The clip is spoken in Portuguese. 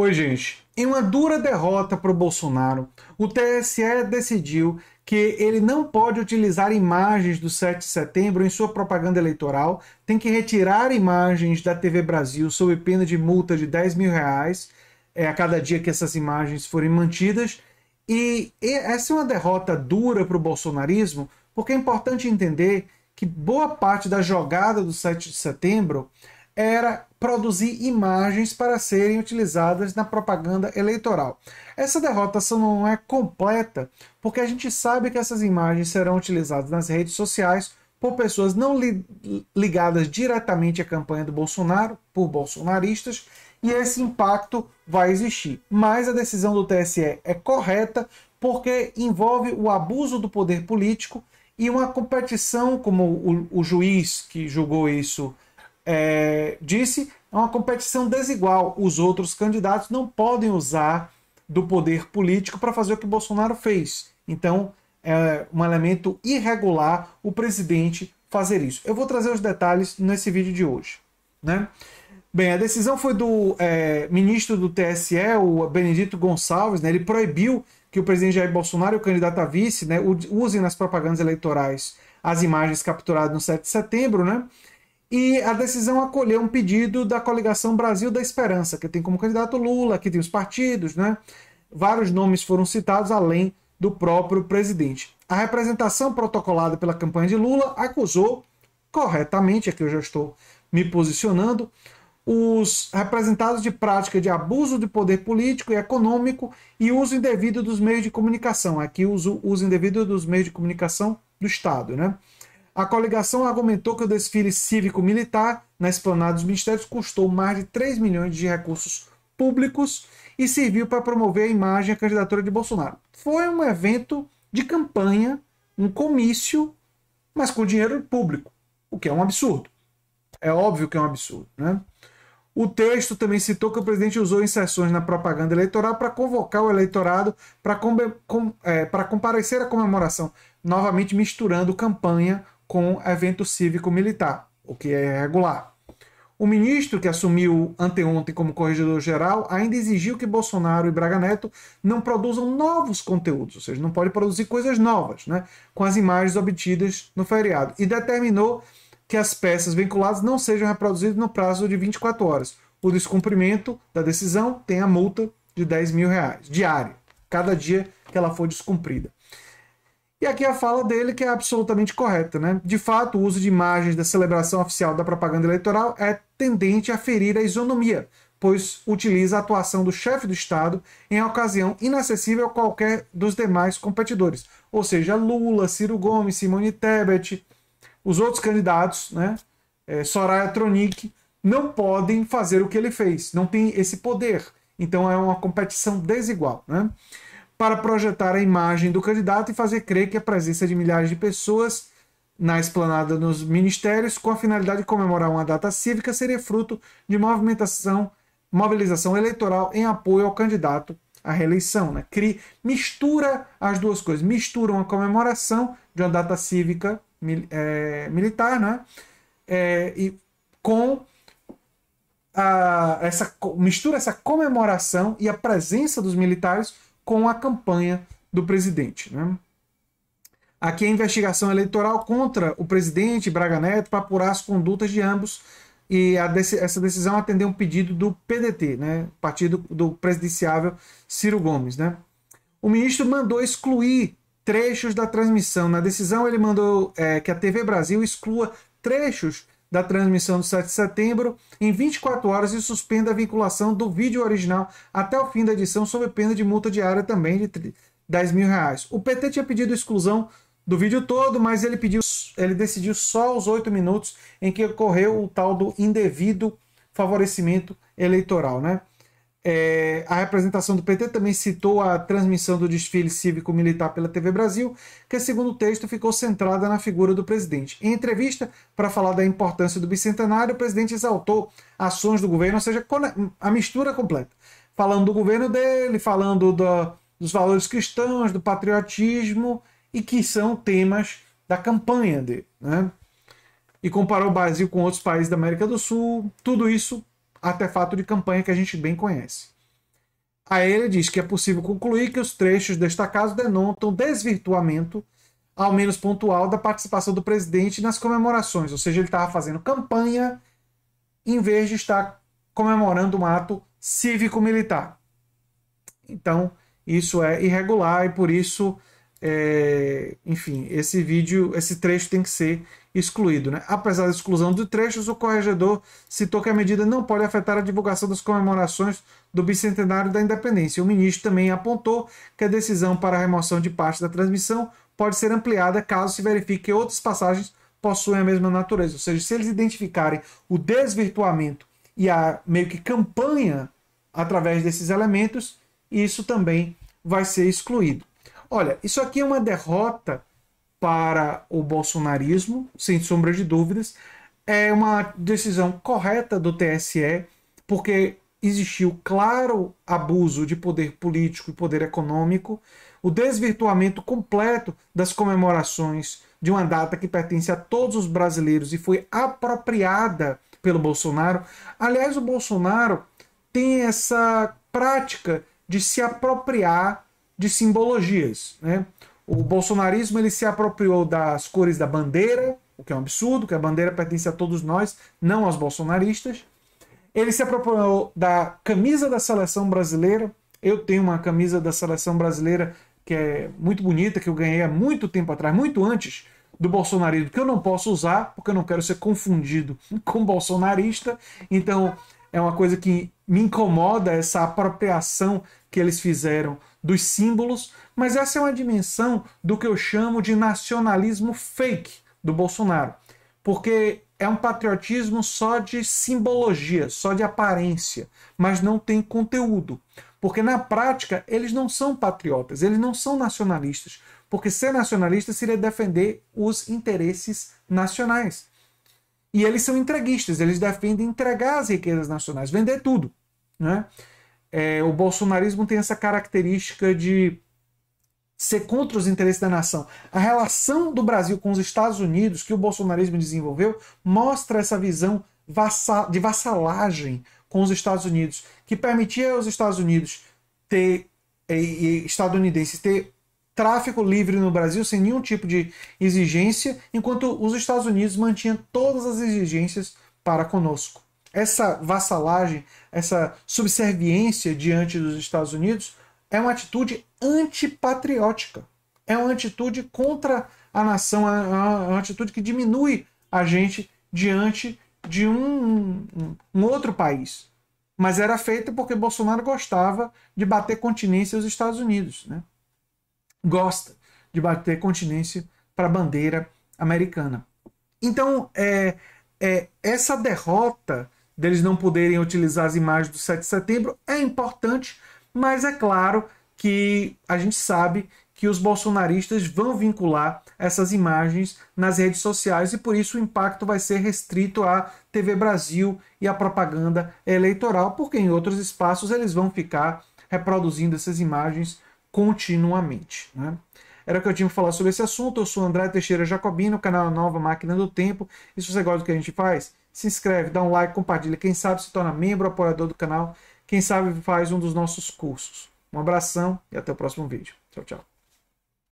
Oi, gente. Em uma dura derrota para o Bolsonaro, o TSE decidiu que ele não pode utilizar imagens do 7 de setembro em sua propaganda eleitoral, tem que retirar imagens da TV Brasil sob pena de multa de 10 mil reais é, a cada dia que essas imagens forem mantidas. E, e essa é uma derrota dura para o bolsonarismo, porque é importante entender que boa parte da jogada do 7 de setembro era produzir imagens para serem utilizadas na propaganda eleitoral. Essa derrota só não é completa porque a gente sabe que essas imagens serão utilizadas nas redes sociais por pessoas não li ligadas diretamente à campanha do Bolsonaro, por bolsonaristas, e esse impacto vai existir. Mas a decisão do TSE é correta porque envolve o abuso do poder político e uma competição, como o, o juiz que julgou isso é, disse, é uma competição desigual. Os outros candidatos não podem usar do poder político para fazer o que Bolsonaro fez. Então, é um elemento irregular o presidente fazer isso. Eu vou trazer os detalhes nesse vídeo de hoje. Né? Bem, a decisão foi do é, ministro do TSE, o Benedito Gonçalves, né? ele proibiu que o presidente Jair Bolsonaro e o candidato a vice né, usem nas propagandas eleitorais as imagens capturadas no 7 de setembro, né? E a decisão acolheu um pedido da coligação Brasil da Esperança, que tem como candidato Lula, que tem os partidos, né? Vários nomes foram citados além do próprio presidente. A representação protocolada pela campanha de Lula acusou corretamente, aqui eu já estou me posicionando, os representados de prática de abuso de poder político e econômico e uso indevido dos meios de comunicação. Aqui uso uso indevido dos meios de comunicação do Estado, né? A coligação argumentou que o desfile cívico-militar na esplanada dos ministérios custou mais de 3 milhões de recursos públicos e serviu para promover a imagem e a candidatura de Bolsonaro. Foi um evento de campanha, um comício, mas com dinheiro público, o que é um absurdo. É óbvio que é um absurdo, né? O texto também citou que o presidente usou inserções na propaganda eleitoral para convocar o eleitorado para com, é, comparecer à comemoração, novamente misturando campanha com evento cívico-militar, o que é regular. O ministro que assumiu anteontem como corregedor-geral ainda exigiu que Bolsonaro e Braga Neto não produzam novos conteúdos, ou seja, não pode produzir coisas novas, né, com as imagens obtidas no feriado, e determinou que as peças vinculadas não sejam reproduzidas no prazo de 24 horas. O descumprimento da decisão tem a multa de 10 mil reais diária, cada dia que ela for descumprida. E aqui a fala dele que é absolutamente correta, né? De fato, o uso de imagens da celebração oficial da propaganda eleitoral é tendente a ferir a isonomia, pois utiliza a atuação do chefe do Estado em ocasião inacessível a qualquer dos demais competidores, ou seja, Lula, Ciro Gomes, Simone Tebet, os outros candidatos, né? É, Soraya Tronic, não podem fazer o que ele fez, não tem esse poder. Então é uma competição desigual, né? para projetar a imagem do candidato e fazer crer que a presença de milhares de pessoas na esplanada dos ministérios, com a finalidade de comemorar uma data cívica, seria fruto de movimentação, mobilização eleitoral em apoio ao candidato à reeleição. Né? Cri, mistura as duas coisas, mistura uma comemoração de uma data cívica é, militar, né? É, e com a, essa mistura essa comemoração e a presença dos militares com a campanha do presidente. Né? Aqui a investigação eleitoral contra o presidente Braga Neto para apurar as condutas de ambos e dec essa decisão atendeu um pedido do PDT, né? partido do presidenciável Ciro Gomes. Né? O ministro mandou excluir trechos da transmissão. Na decisão, ele mandou é, que a TV Brasil exclua trechos da transmissão do 7 de setembro em 24 horas e suspenda a vinculação do vídeo original até o fim da edição, sob pena de multa diária também de 10 mil reais. O PT tinha pedido exclusão do vídeo todo, mas ele pediu, ele decidiu só os oito minutos em que ocorreu o tal do indevido favorecimento eleitoral, né? É, a representação do PT também citou a transmissão do desfile cívico-militar pela TV Brasil, que, segundo o texto, ficou centrada na figura do presidente. Em entrevista, para falar da importância do bicentenário, o presidente exaltou ações do governo, ou seja, a mistura completa. Falando do governo dele, falando do, dos valores cristãos, do patriotismo, e que são temas da campanha dele. Né? E comparou o Brasil com outros países da América do Sul, tudo isso artefato de campanha que a gente bem conhece. Aí ele diz que é possível concluir que os trechos destacados denotam desvirtuamento, ao menos pontual, da participação do presidente nas comemorações. Ou seja, ele estava fazendo campanha em vez de estar comemorando um ato cívico-militar. Então, isso é irregular e por isso é, enfim, esse vídeo, esse trecho tem que ser excluído. Né? Apesar da exclusão de trechos, o corregedor citou que a medida não pode afetar a divulgação das comemorações do bicentenário da independência. O ministro também apontou que a decisão para a remoção de parte da transmissão pode ser ampliada caso se verifique que outras passagens possuem a mesma natureza. Ou seja, se eles identificarem o desvirtuamento e a meio que campanha através desses elementos, isso também vai ser excluído. Olha, isso aqui é uma derrota para o bolsonarismo, sem sombra de dúvidas. É uma decisão correta do TSE, porque existiu claro abuso de poder político e poder econômico, o desvirtuamento completo das comemorações de uma data que pertence a todos os brasileiros e foi apropriada pelo Bolsonaro. Aliás, o Bolsonaro tem essa prática de se apropriar de simbologias. Né? O bolsonarismo ele se apropriou das cores da bandeira, o que é um absurdo, que a bandeira pertence a todos nós, não aos bolsonaristas. Ele se apropriou da camisa da seleção brasileira. Eu tenho uma camisa da seleção brasileira que é muito bonita, que eu ganhei há muito tempo atrás, muito antes do bolsonarismo, que eu não posso usar, porque eu não quero ser confundido com bolsonarista. Então, é uma coisa que me incomoda essa apropriação que eles fizeram dos símbolos, mas essa é uma dimensão do que eu chamo de nacionalismo fake do Bolsonaro, porque é um patriotismo só de simbologia, só de aparência, mas não tem conteúdo. Porque na prática eles não são patriotas, eles não são nacionalistas, porque ser nacionalista seria defender os interesses nacionais. E eles são entreguistas, eles defendem entregar as riquezas nacionais, vender tudo. Né? é, o bolsonarismo tem essa característica de ser contra os interesses da nação. A relação do Brasil com os Estados Unidos, que o bolsonarismo desenvolveu, mostra essa visão de vassalagem com os Estados Unidos, que permitia aos Estados Unidos ter e, estadunidenses ter tráfico livre no Brasil sem nenhum tipo de exigência, enquanto os Estados Unidos mantinham todas as exigências para conosco essa vassalagem, essa subserviência diante dos Estados Unidos é uma atitude antipatriótica. É uma atitude contra a nação, é, é uma atitude que diminui a gente diante de um, um, um outro país. Mas era feita porque Bolsonaro gostava de bater continência aos Estados Unidos. Né? Gosta de bater continência para a bandeira americana. Então, é, é, essa derrota deles não poderem utilizar as imagens do 7 de setembro é importante, mas é claro que a gente sabe que os bolsonaristas vão vincular essas imagens nas redes sociais e por isso o impacto vai ser restrito à TV Brasil e à propaganda eleitoral, porque em outros espaços eles vão ficar reproduzindo essas imagens continuamente. Né? Era o que eu tinha que falar sobre esse assunto. Eu sou André Teixeira Jacobino, canal Nova Máquina do Tempo. E se você gosta do que a gente faz, se inscreve, dá um like, compartilha. Quem sabe se torna membro apoiador do canal. Quem sabe faz um dos nossos cursos. Um abração e até o próximo vídeo. Tchau, tchau.